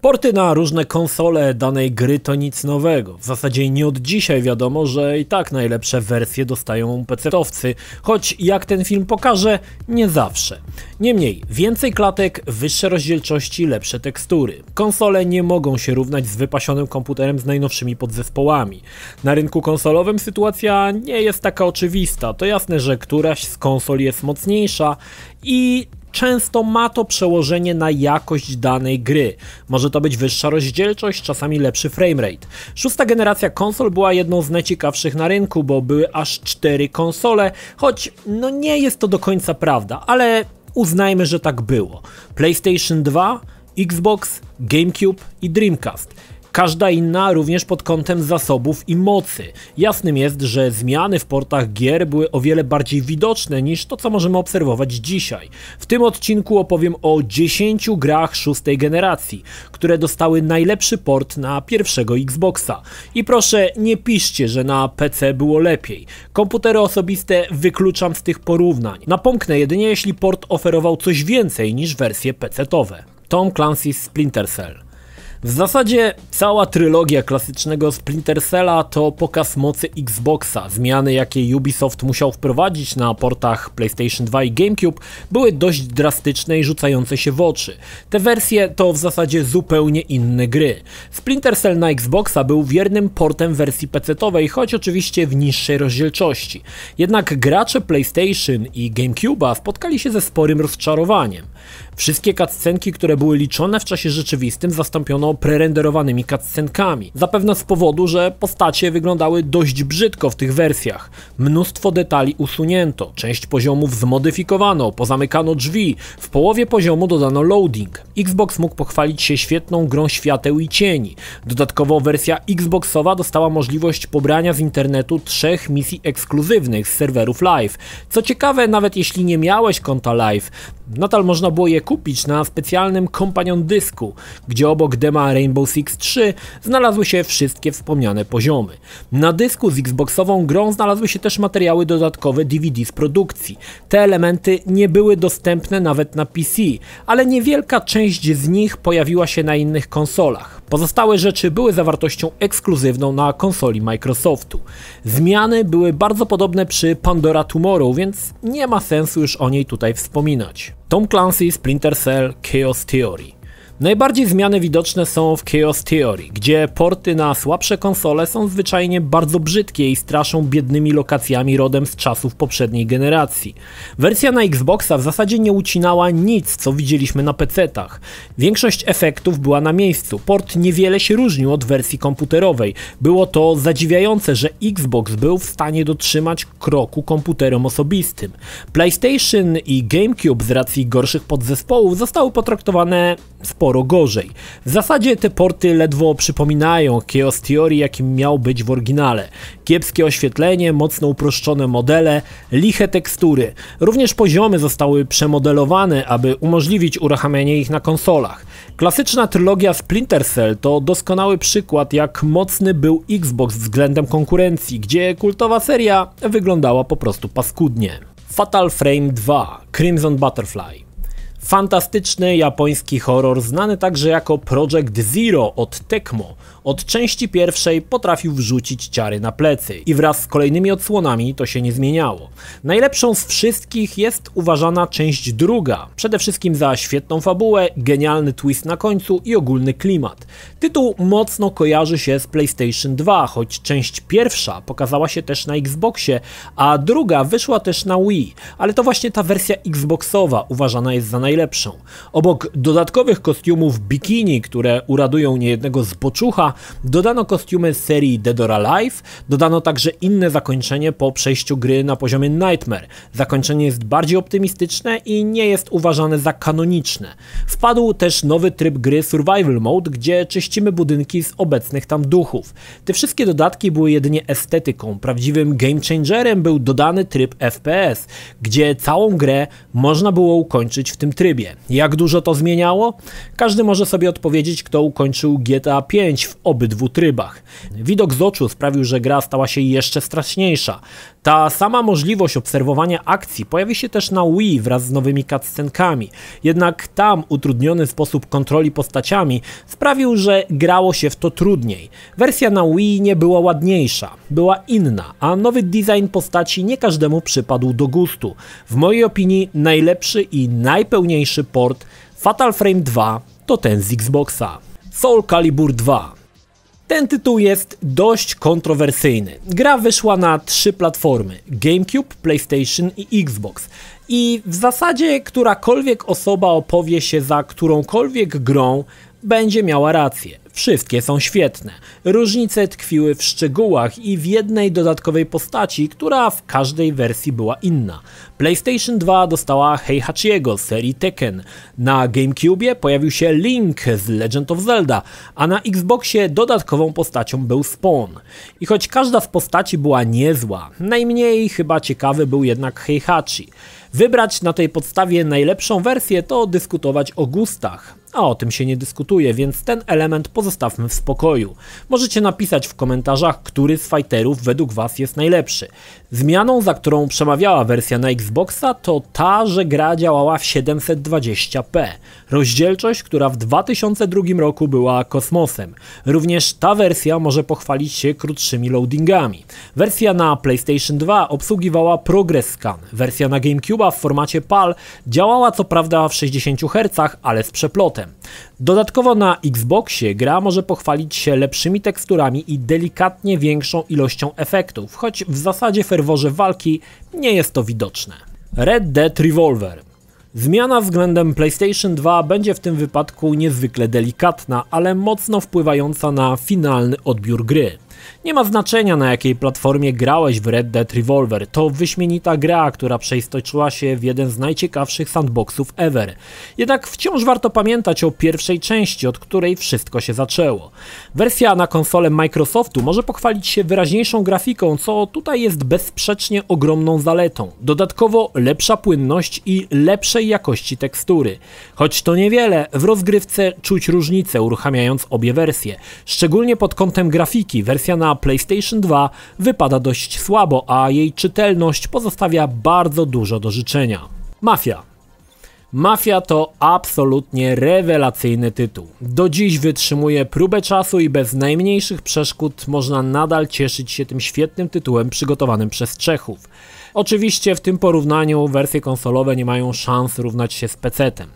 Porty na różne konsole danej gry to nic nowego. W zasadzie nie od dzisiaj wiadomo, że i tak najlepsze wersje dostają PC-owcy, choć jak ten film pokaże, nie zawsze. Niemniej, więcej klatek, wyższe rozdzielczości, lepsze tekstury. Konsole nie mogą się równać z wypasionym komputerem z najnowszymi podzespołami. Na rynku konsolowym sytuacja nie jest taka oczywista. To jasne, że któraś z konsol jest mocniejsza i często ma to przełożenie na jakość danej gry. Może to być wyższa rozdzielczość, czasami lepszy framerate. Szósta generacja konsol była jedną z najciekawszych na rynku, bo były aż cztery konsole, choć no nie jest to do końca prawda, ale uznajmy, że tak było. PlayStation 2, Xbox, GameCube i Dreamcast każda inna również pod kątem zasobów i mocy. Jasnym jest, że zmiany w portach gier były o wiele bardziej widoczne niż to, co możemy obserwować dzisiaj. W tym odcinku opowiem o 10 grach szóstej generacji, które dostały najlepszy port na pierwszego Xboxa. I proszę, nie piszcie, że na PC było lepiej. Komputery osobiste wykluczam z tych porównań. Napomknę jedynie, jeśli port oferował coś więcej niż wersje PC-towe. Tom Clancy's Splinter Cell. W zasadzie cała trylogia klasycznego Splinter Cella to pokaz mocy Xboxa. Zmiany, jakie Ubisoft musiał wprowadzić na portach PlayStation 2 i GameCube, były dość drastyczne i rzucające się w oczy. Te wersje to w zasadzie zupełnie inne gry. Splinter Cell na Xboxa był wiernym portem wersji PC-owej, choć oczywiście w niższej rozdzielczości. Jednak gracze PlayStation i GameCube'a spotkali się ze sporym rozczarowaniem. Wszystkie cutscenki, które były liczone w czasie rzeczywistym, zastąpiono prerenderowanymi cutscenkami. Zapewne z powodu, że postacie wyglądały dość brzydko w tych wersjach. Mnóstwo detali usunięto, część poziomów zmodyfikowano, pozamykano drzwi, w połowie poziomu dodano loading. Xbox mógł pochwalić się świetną grą świateł i cieni. Dodatkowo wersja Xboxowa dostała możliwość pobrania z internetu trzech misji ekskluzywnych z serwerów live. Co ciekawe, nawet jeśli nie miałeś konta live, Nadal można było je kupić na specjalnym kompanion dysku, gdzie obok dema Rainbow Six 3 znalazły się wszystkie wspomniane poziomy. Na dysku z Xboxową grą znalazły się też materiały dodatkowe DVD z produkcji. Te elementy nie były dostępne nawet na PC, ale niewielka część z nich pojawiła się na innych konsolach. Pozostałe rzeczy były zawartością ekskluzywną na konsoli Microsoftu. Zmiany były bardzo podobne przy Pandora Tomorrow, więc nie ma sensu już o niej tutaj wspominać. Tom Clancy, Splinter Cell, Chaos Theory. Najbardziej zmiany widoczne są w Chaos Theory, gdzie porty na słabsze konsole są zwyczajnie bardzo brzydkie i straszą biednymi lokacjami rodem z czasów poprzedniej generacji. Wersja na Xboxa w zasadzie nie ucinała nic, co widzieliśmy na PC-tach. Większość efektów była na miejscu, port niewiele się różnił od wersji komputerowej. Było to zadziwiające, że Xbox był w stanie dotrzymać kroku komputerom osobistym. PlayStation i GameCube z racji gorszych podzespołów zostały potraktowane sporo sporo gorzej. W zasadzie te porty ledwo przypominają Chaos Theory, jakim miał być w oryginale. Kiepskie oświetlenie, mocno uproszczone modele, liche tekstury. Również poziomy zostały przemodelowane, aby umożliwić uruchamianie ich na konsolach. Klasyczna trylogia Splinter Cell to doskonały przykład, jak mocny był Xbox względem konkurencji, gdzie kultowa seria wyglądała po prostu paskudnie. Fatal Frame 2 Crimson Butterfly Fantastyczny japoński horror znany także jako Project Zero od Tecmo od części pierwszej potrafił wrzucić ciary na plecy i wraz z kolejnymi odsłonami to się nie zmieniało. Najlepszą z wszystkich jest uważana część druga, przede wszystkim za świetną fabułę, genialny twist na końcu i ogólny klimat. Tytuł mocno kojarzy się z PlayStation 2, choć część pierwsza pokazała się też na Xboxie, a druga wyszła też na Wii, ale to właśnie ta wersja Xboxowa uważana jest za najlepszą. Obok dodatkowych kostiumów bikini, które uradują niejednego zboczucha, Dodano kostiumy z serii Dead or Alive, dodano także inne zakończenie po przejściu gry na poziomie Nightmare. Zakończenie jest bardziej optymistyczne i nie jest uważane za kanoniczne. Wpadł też nowy tryb gry Survival Mode, gdzie czyścimy budynki z obecnych tam duchów. Te wszystkie dodatki były jedynie estetyką. Prawdziwym game changerem był dodany tryb FPS, gdzie całą grę można było ukończyć w tym trybie. Jak dużo to zmieniało? Każdy może sobie odpowiedzieć, kto ukończył GTA 5 w obydwu trybach. Widok z oczu sprawił, że gra stała się jeszcze straszniejsza. Ta sama możliwość obserwowania akcji pojawi się też na Wii wraz z nowymi cutscenkami, jednak tam utrudniony sposób kontroli postaciami sprawił, że grało się w to trudniej. Wersja na Wii nie była ładniejsza, była inna, a nowy design postaci nie każdemu przypadł do gustu. W mojej opinii najlepszy i najpełniejszy port Fatal Frame 2 to ten z Xboxa. Soul Calibur 2 ten tytuł jest dość kontrowersyjny. Gra wyszła na trzy platformy: GameCube, PlayStation i Xbox. I w zasadzie którakolwiek osoba opowie się za którąkolwiek grą, będzie miała rację. Wszystkie są świetne. Różnice tkwiły w szczegółach i w jednej dodatkowej postaci, która w każdej wersji była inna. PlayStation 2 dostała Heihachiego z serii Tekken, na GameCube pojawił się Link z Legend of Zelda, a na Xboxie dodatkową postacią był Spawn. I choć każda z postaci była niezła, najmniej chyba ciekawy był jednak Heihachi. Wybrać na tej podstawie najlepszą wersję to dyskutować o gustach a o tym się nie dyskutuje, więc ten element pozostawmy w spokoju. Możecie napisać w komentarzach, który z fighterów według Was jest najlepszy. Zmianą, za którą przemawiała wersja na Xboxa, to ta, że gra działała w 720p. Rozdzielczość, która w 2002 roku była kosmosem. Również ta wersja może pochwalić się krótszymi loadingami. Wersja na PlayStation 2 obsługiwała Progress Scan. Wersja na GameCube w formacie PAL działała co prawda w 60 Hz, ale z przeplotem. Dodatkowo na Xboxie gra może pochwalić się lepszymi teksturami i delikatnie większą ilością efektów, choć w zasadzie ferworze walki nie jest to widoczne. Red Dead Revolver Zmiana względem PlayStation 2 będzie w tym wypadku niezwykle delikatna, ale mocno wpływająca na finalny odbiór gry. Nie ma znaczenia na jakiej platformie grałeś w Red Dead Revolver, to wyśmienita gra, która przeistoczyła się w jeden z najciekawszych sandboxów ever. Jednak wciąż warto pamiętać o pierwszej części, od której wszystko się zaczęło. Wersja na konsolę Microsoftu może pochwalić się wyraźniejszą grafiką, co tutaj jest bezsprzecznie ogromną zaletą. Dodatkowo lepsza płynność i lepszej jakości tekstury. Choć to niewiele, w rozgrywce czuć różnicę uruchamiając obie wersje. Szczególnie pod kątem grafiki, wersja wersja na PlayStation 2 wypada dość słabo, a jej czytelność pozostawia bardzo dużo do życzenia. Mafia. Mafia to absolutnie rewelacyjny tytuł. Do dziś wytrzymuje próbę czasu i bez najmniejszych przeszkód można nadal cieszyć się tym świetnym tytułem przygotowanym przez Czechów. Oczywiście w tym porównaniu wersje konsolowe nie mają szans równać się z PC-tem.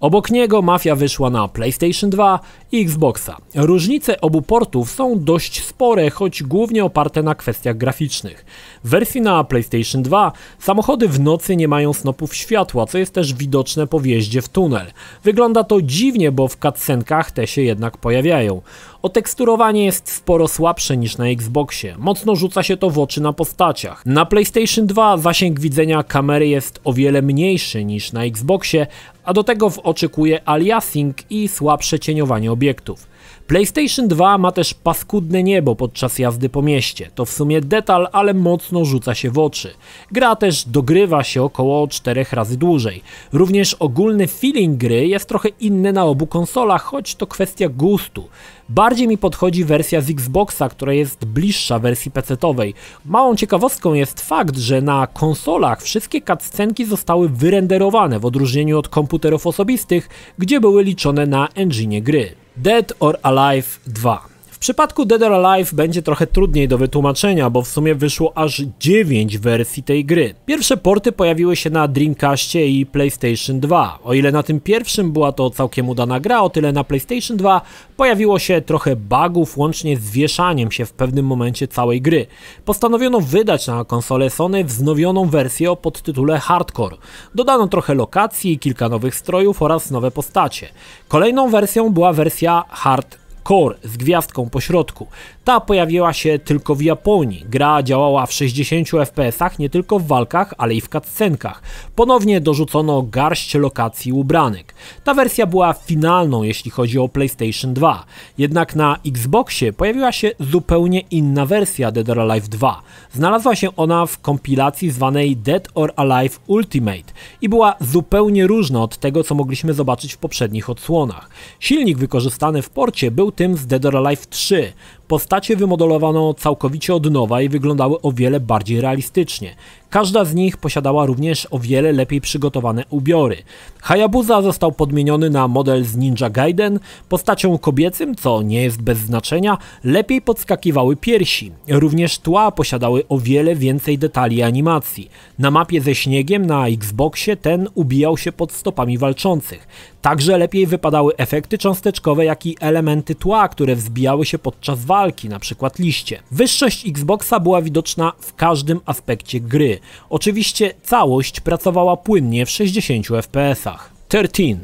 Obok niego Mafia wyszła na PlayStation 2 i Xboxa. Różnice obu portów są dość spore, choć głównie oparte na kwestiach graficznych. W wersji na PlayStation 2 samochody w nocy nie mają snopów światła, co jest też widoczne po wjeździe w tunel. Wygląda to dziwnie, bo w cutscenkach te się jednak pojawiają. Oteksturowanie jest sporo słabsze niż na Xboxie. Mocno rzuca się to w oczy na postaciach. Na PlayStation 2 zasięg widzenia kamery jest o wiele mniejszy niż na Xboxie, a do tego w oczekuje aliasing i słabsze cieniowanie obiektów. PlayStation 2 ma też paskudne niebo podczas jazdy po mieście. To w sumie detal, ale mocno rzuca się w oczy. Gra też dogrywa się około 4 razy dłużej. Również ogólny feeling gry jest trochę inny na obu konsolach, choć to kwestia gustu. Bardziej mi podchodzi wersja z Xboxa, która jest bliższa wersji PC-owej. Małą ciekawostką jest fakt, że na konsolach wszystkie cutscenki zostały wyrenderowane w odróżnieniu od komputerów osobistych, gdzie były liczone na engine gry. Dead or Alive 2. W przypadku Dead or Alive będzie trochę trudniej do wytłumaczenia, bo w sumie wyszło aż 9 wersji tej gry. Pierwsze porty pojawiły się na Dreamcastie i PlayStation 2. O ile na tym pierwszym była to całkiem udana gra, o tyle na PlayStation 2 pojawiło się trochę bugów, łącznie z wieszaniem się w pewnym momencie całej gry. Postanowiono wydać na konsolę Sony wznowioną wersję o podtytule Hardcore. Dodano trochę lokacji, kilka nowych strojów oraz nowe postacie. Kolejną wersją była wersja Hard Core z gwiazdką po środku ta pojawiła się tylko w Japonii. Gra działała w 60 FPS-ach nie tylko w walkach, ale i w cutscenkach. Ponownie dorzucono garść lokacji ubranek. Ta wersja była finalną, jeśli chodzi o PlayStation 2. Jednak na Xboxie pojawiła się zupełnie inna wersja Dead or Alive 2. Znalazła się ona w kompilacji zwanej Dead or Alive Ultimate i była zupełnie różna od tego, co mogliśmy zobaczyć w poprzednich odsłonach. Silnik wykorzystany w porcie był tym z Dead or Alive 3. Postacie wymodelowano całkowicie od nowa i wyglądały o wiele bardziej realistycznie. Każda z nich posiadała również o wiele lepiej przygotowane ubiory. Hayabusa został podmieniony na model z Ninja Gaiden, postacią kobiecym, co nie jest bez znaczenia, lepiej podskakiwały piersi. Również tła posiadały o wiele więcej detali animacji. Na mapie ze śniegiem na Xboxie ten ubijał się pod stopami walczących. Także lepiej wypadały efekty cząsteczkowe, jak i elementy tła, które wzbijały się podczas walki, na przykład liście. Wyższość Xboxa była widoczna w każdym aspekcie gry. Oczywiście całość pracowała płynnie w 60 fps. 13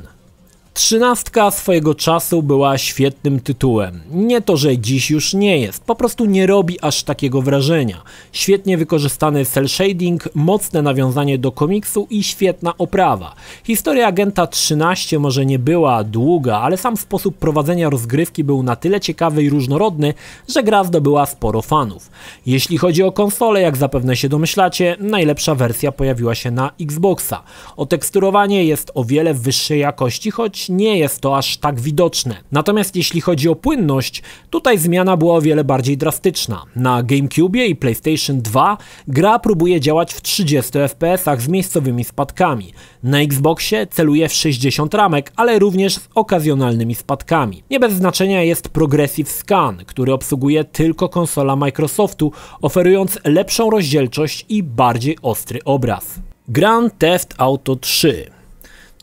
Trzynastka swojego czasu była świetnym tytułem. Nie to, że dziś już nie jest, po prostu nie robi aż takiego wrażenia. Świetnie wykorzystany cel shading, mocne nawiązanie do komiksu i świetna oprawa. Historia Agenta 13 może nie była długa, ale sam sposób prowadzenia rozgrywki był na tyle ciekawy i różnorodny, że gra zdobyła sporo fanów. Jeśli chodzi o konsole, jak zapewne się domyślacie, najlepsza wersja pojawiła się na Xboxa. Oteksturowanie jest o wiele wyższej jakości, choć nie jest to aż tak widoczne. Natomiast jeśli chodzi o płynność, tutaj zmiana była o wiele bardziej drastyczna. Na GameCube i PlayStation 2 gra próbuje działać w 30 fps z miejscowymi spadkami. Na Xboxie celuje w 60 ramek, ale również z okazjonalnymi spadkami. Nie bez znaczenia jest Progressive Scan, który obsługuje tylko konsola Microsoftu, oferując lepszą rozdzielczość i bardziej ostry obraz. Grand Theft Auto 3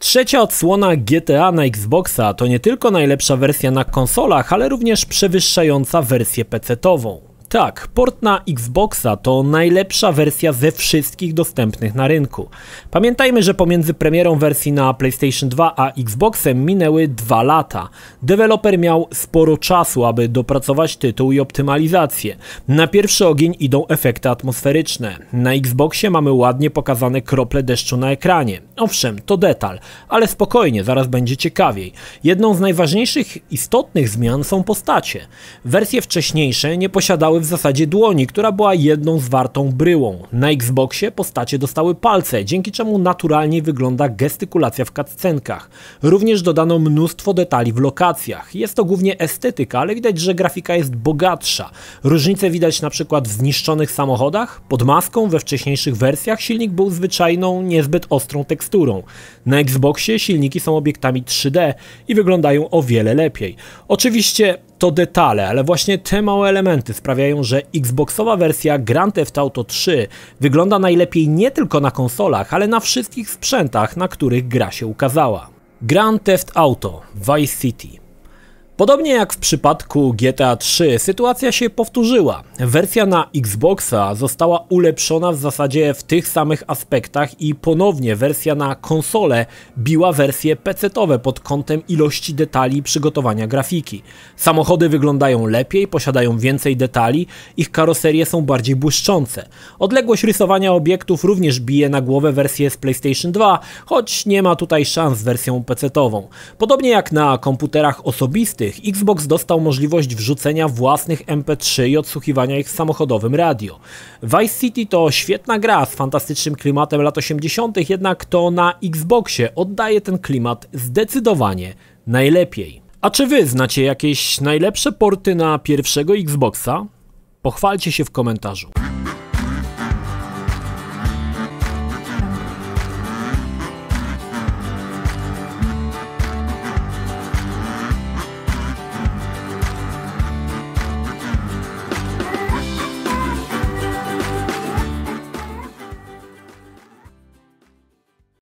Trzecia odsłona GTA na Xboxa to nie tylko najlepsza wersja na konsolach, ale również przewyższająca wersję PC-tową tak, port na Xboxa to najlepsza wersja ze wszystkich dostępnych na rynku. Pamiętajmy, że pomiędzy premierą wersji na PlayStation 2 a Xboxem minęły dwa lata. Deweloper miał sporo czasu, aby dopracować tytuł i optymalizację. Na pierwszy ogień idą efekty atmosferyczne. Na Xboxie mamy ładnie pokazane krople deszczu na ekranie. Owszem, to detal, ale spokojnie, zaraz będzie ciekawiej. Jedną z najważniejszych istotnych zmian są postacie. Wersje wcześniejsze nie posiadały w zasadzie dłoni, która była jedną zwartą bryłą. Na Xboxie postacie dostały palce, dzięki czemu naturalnie wygląda gestykulacja w cutscenkach. Również dodano mnóstwo detali w lokacjach. Jest to głównie estetyka, ale widać, że grafika jest bogatsza. Różnice widać na przykład w zniszczonych samochodach. Pod maską we wcześniejszych wersjach silnik był zwyczajną, niezbyt ostrą teksturą. Na Xboxie silniki są obiektami 3D i wyglądają o wiele lepiej. Oczywiście to detale, ale właśnie te małe elementy sprawiają, że Xboxowa wersja Grand Theft Auto 3 wygląda najlepiej nie tylko na konsolach, ale na wszystkich sprzętach, na których gra się ukazała. Grand Theft Auto Vice City Podobnie jak w przypadku GTA 3, sytuacja się powtórzyła. Wersja na Xboxa została ulepszona w zasadzie w tych samych aspektach i ponownie wersja na konsole biła wersje pc owe pod kątem ilości detali przygotowania grafiki. Samochody wyglądają lepiej, posiadają więcej detali, ich karoserie są bardziej błyszczące. Odległość rysowania obiektów również bije na głowę wersję z PlayStation 2, choć nie ma tutaj szans z wersją pc ową Podobnie jak na komputerach osobistych, tych Xbox dostał możliwość wrzucenia własnych MP3 i odsłuchiwania ich w samochodowym radio. Vice City to świetna gra z fantastycznym klimatem lat 80., jednak to na Xboxie oddaje ten klimat zdecydowanie najlepiej. A czy wy znacie jakieś najlepsze porty na pierwszego Xboxa? Pochwalcie się w komentarzu.